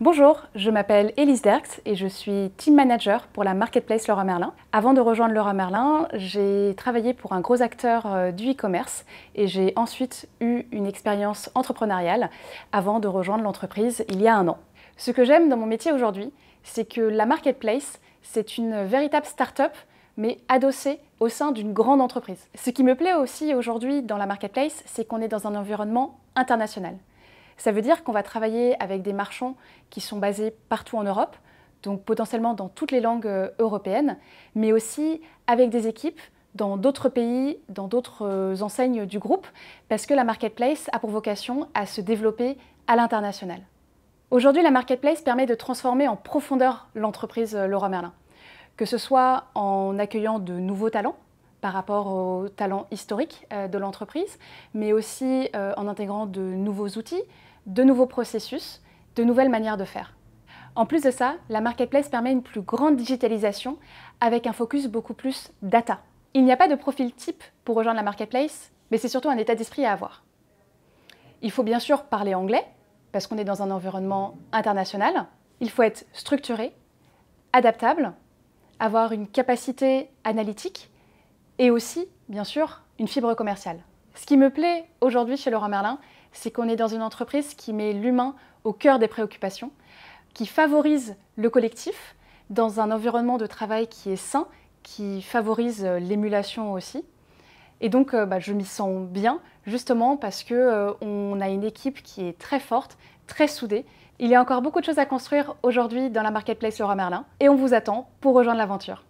Bonjour, je m'appelle Elise Derks et je suis team manager pour la marketplace Laura Merlin. Avant de rejoindre Laura Merlin, j'ai travaillé pour un gros acteur euh, du e-commerce et j'ai ensuite eu une expérience entrepreneuriale avant de rejoindre l'entreprise il y a un an. Ce que j'aime dans mon métier aujourd'hui, c'est que la marketplace, c'est une véritable start-up mais adossée au sein d'une grande entreprise. Ce qui me plaît aussi aujourd'hui dans la marketplace, c'est qu'on est dans un environnement international. Ça veut dire qu'on va travailler avec des marchands qui sont basés partout en Europe, donc potentiellement dans toutes les langues euh, européennes, mais aussi avec des équipes dans d'autres pays, dans d'autres euh, enseignes du groupe, parce que la marketplace a pour vocation à se développer à l'international. Aujourd'hui, la marketplace permet de transformer en profondeur l'entreprise euh, Laura Merlin, que ce soit en accueillant de nouveaux talents, par rapport aux talents historiques euh, de l'entreprise, mais aussi euh, en intégrant de nouveaux outils, de nouveaux processus, de nouvelles manières de faire. En plus de ça, la marketplace permet une plus grande digitalisation avec un focus beaucoup plus data. Il n'y a pas de profil type pour rejoindre la marketplace, mais c'est surtout un état d'esprit à avoir. Il faut bien sûr parler anglais, parce qu'on est dans un environnement international. Il faut être structuré, adaptable, avoir une capacité analytique et aussi, bien sûr, une fibre commerciale. Ce qui me plaît aujourd'hui chez Laurent Merlin, c'est qu'on est dans une entreprise qui met l'humain au cœur des préoccupations, qui favorise le collectif dans un environnement de travail qui est sain, qui favorise euh, l'émulation aussi. Et donc, euh, bah, je m'y sens bien, justement parce qu'on euh, a une équipe qui est très forte, très soudée. Il y a encore beaucoup de choses à construire aujourd'hui dans la marketplace Laurent Merlin, et on vous attend pour rejoindre l'aventure.